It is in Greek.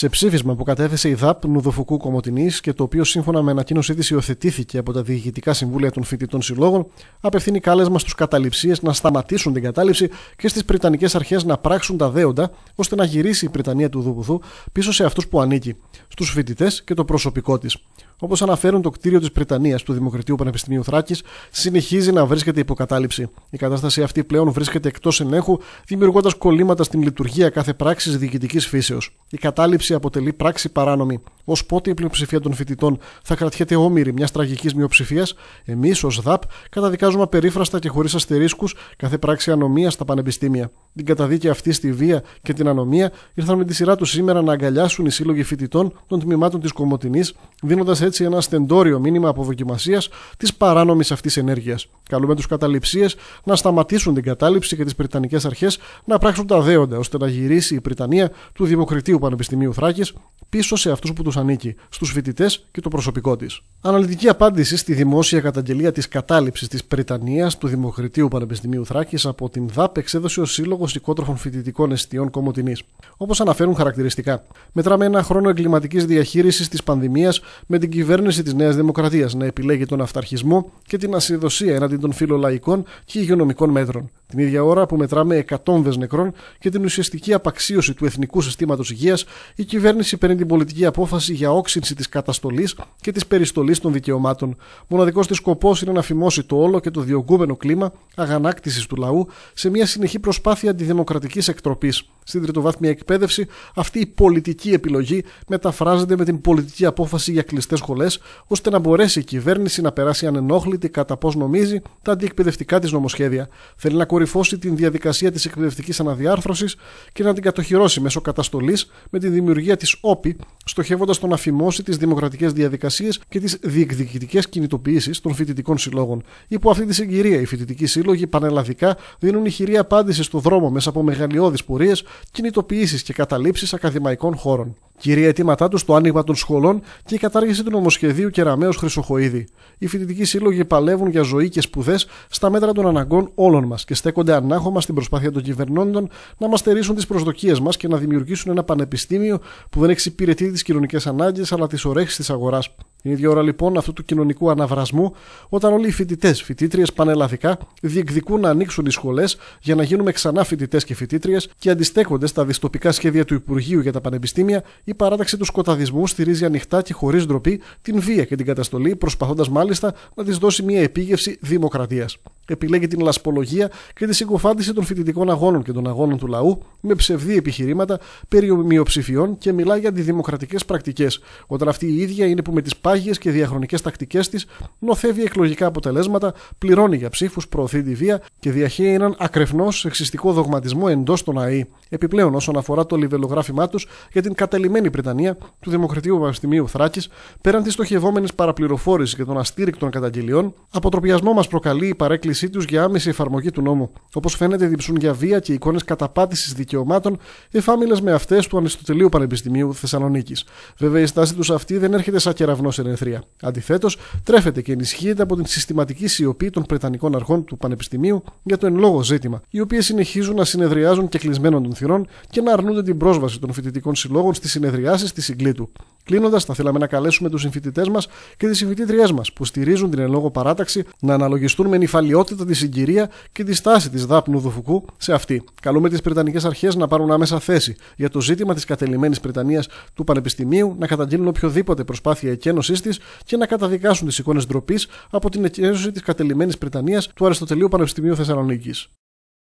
Σε ψήφισμα που κατέθεσε η ΔΑΠ Νουδοφουκού Κομωτινής και το οποίο σύμφωνα με ανακοίνωσή της υιοθετήθηκε από τα διοικητικά συμβούλια των φοιτητών συλλόγων, απευθύνει κάλεσμα στους καταληψίες να σταματήσουν την κατάληψη και στις Πριτανικές αρχές να πράξουν τα δέοντα ώστε να γυρίσει η Πριτανία του Δουβουθού πίσω σε αυτούς που ανήκει, στους φοιτητές και το προσωπικό της. Όπως αναφέρουν, το κτίριο της Πρετανία του Δημοκρατίου Πανεπιστημίου Θράκης συνεχίζει να βρίσκεται υποκατάληψη. Η κατάσταση αυτή πλέον βρίσκεται εκτός ελέγχου, δημιουργώντας κολλήματα στην λειτουργία κάθε πράξης διοικητικής φύσεως. Η κατάληψη αποτελεί πράξη παράνομη. Ως πότε η πλειοψηφία των φοιτητών θα κρατιέται όμοιρη μιας τραγικής μειοψηφίας, εμείς ως ΔΑΠ καταδικάζουμε απερίφραστα και χωρίς αστερίσκους κάθε πράξη ανομίας στα πανεπιστήμια την καταδίκη αυτή στη βία και την ανομία, ήρθαν με τη σειρά τους σήμερα να αγκαλιάσουν οι σύλλογοι φοιτητών των τμήματων της Κομωτινής, δίνοντας έτσι ένα στεντόριο μήνυμα αποδοκιμασίας της παράνομης αυτής ενέργειας. Καλούμε τους καταληψίες να σταματήσουν την κατάληψη και τις Πριτανικέ αρχές να πράξουν τα δέοντα, ώστε να γυρίσει η Πριτανία του Δημοκρατίου Πανεπιστημίου Θράκης πίσω σε αυτούς που τους ανήκει, στους φοιτητές και το προσωπικό της. Αναλυτική απάντηση στη δημόσια καταγγελία της κατάληψης της Πριτανία του Δημοκρατίου Πανεπιστημίου Θράκης από την ΔΑΠ εξέδωσε ο Σύλλογος οικότροφων φοιτητικών εστιών Κομωτινής. Όπως αναφέρουν χαρακτηριστικά, μετράμε ένα χρόνο εγκληματικής διαχείρισης της πανδημίας με την κυβέρνηση της Νέας Δημοκρατίας να επιλέγει τον αυταρχισμό και την ασυδοσία εναντί των φιλολαϊκών και υγειονομικών μέτρων. Την ίδια ώρα που μετράμε εκατόμβες νεκρών και την ουσιαστική απαξίωση του εθνικού συστήματος υγείας, η κυβέρνηση παίρνει την πολιτική απόφαση για όξυνση της καταστολής και της περιστολής των δικαιωμάτων. Μοναδικός της σκοπός είναι να φημώσει το όλο και το διωγγούμενο κλίμα αγανάκτησης του λαού σε μια συνεχή προσπάθεια αντιδημοκρατικής εκτροπής. Στην τριτοβάθμια εκπαίδευση, αυτή η πολιτική επιλογή μεταφράζεται με την πολιτική απόφαση για κλειστές σχολές, ώστε να μπορέσει η κυβέρνηση να περάσει ανενόχλητη κατά πώς νομίζει τα αντιεκπαιδευτικά της νομοσχέδια. Θέλει να κορυφώσει την διαδικασία της εκπαιδευτικής αναδιάρθρωσης και να την κατοχυρώσει μέσω καταστολής με τη δημιουργία της ΟΠΗ, στοχεύοντα το να φημώσει τις δημοκρατικές διαδικασίες και τις διεκδικητικές κινητοποιήσεις των φοιτητικών συλλόγων. Υπό αυτή τη συγκυρία, οι φοιτητικοί σύλλογοι πανελλαδικά δίνουν ηχηρή απάντηση στο δρόμο μέσα από μεγαλειώδεις πορείες, κινητοποιήσεις και καταλήψεις ακαδημαϊκών χώρων. Κυρία αιτήματά του το άνοιγμα των σχολών και η κατάργηση του νομοσχεδίου Κεραμέως Χρυσοχοίδη. Οι φοιτητικοί σύλλογοι παλεύουν για ζωή και σπουδές στα μέτρα των αναγκών όλων μας και στέκονται ανάχωμα στην προσπάθεια των κυβερνώντων να μα στερήσουν τις προσδοκίες μας και να δημιουργήσουν ένα πανεπιστήμιο που δεν εξυπηρετεί τις κοινωνικές ανάγκες αλλά τις ωρέξει της αγοράς. Την ίδια ώρα λοιπόν αυτού του κοινωνικού αναβρασμού, όταν όλοι οι φοιτητές, φοιτήτριες πανελλαδικά διεκδικούν να ανοίξουν οι σχολές για να γίνουμε ξανά φοιτητές και φοιτήτριες και αντιστέκονται στα δυστοπικά σχέδια του Υπουργείου για τα Πανεπιστήμια, η παράταξη του σκοταδισμού στηρίζει ανοιχτά και χωρίς ντροπή την βία και την καταστολή, προσπαθώντας μάλιστα να της δώσει μια επίγευση δημοκρατίας επιλέγει την λασπολογία και τη συγκοφάντηση των φοιτητικών αγώνων και των αγώνων του λαού με ψευδή επιχειρήματα περί μειοψηφιών και μιλά για αντιδημοκρατικές πρακτικές, όταν αυτή η ίδια είναι που με τις πάγιες και διαχρονικές τακτικές της νοθεύει εκλογικά αποτελέσματα, πληρώνει για ψήφους, προωθεί τη βία και διαχέει έναν ακρεφνός σεξιστικό δογματισμό εντός των ΑΕ. Επιπλέον, όσον αφορά το λιβελογράφημά τους για την κατελημένη Βρετανία του Δημοκρατίου Πανεπιστημίου Θράκης, πέραν της στοχευόμενης παραπληροφόρησης και των αστήρικτων καταγγελιών, αποτροπιασμό μας προκαλεί η παρέκκληση τους για άμεση εφαρμογή του νόμου. Όπως φαίνεται, διψούν για βία και εικόνες καταπάτησης δικαιωμάτων, εφάμιλες με αυτές του Ανιστοτελείου Πανεπιστημίου Θεσσαλονίκης. Βέβαια, η στάση τους αυτή δεν έρχεται σαν κεραυνός ενεθρία. Αντιθέτως, τρέφεται και ενισχύεται από την συστηματική σιωπή των Πρετανικών Αρχών του Πανεπιστημίου για το εν λόγω ζήτημα, οι οποίες συνεχίζουν να συνεδριάζουν και κλεισμένων των θυρών και να αρνούνται την πρόσβαση των φοιτητικών συλλόγων στις συνεδριάσεις της συγκλήτου. Κλείνοντας, θα θέλαμε να καλέσουμε τους συμφοιτητές μας και τις συμφοιτήτριές μας που στηρίζουν την εν λόγω παράταξη να αναλογιστούν με νυφαλιότητα τη συγκυρία και τη στάση της δάπνου δοφουκού σε αυτή. Καλούμε τις Βρετανικές Αρχές να πάρουν άμεσα θέση για το ζήτημα της κατελημένης Βρετανίας του Πανεπιστημίου, να καταγγείλουν οποιοδήποτε προσπάθεια εκένωσής της και να καταδικάσουν τις εικόνες ντροπής από την εκένωση της κατελημένης Βρετανίας του Αριστοτελείου Πανεπιστημίου Θεσσαλονίκης.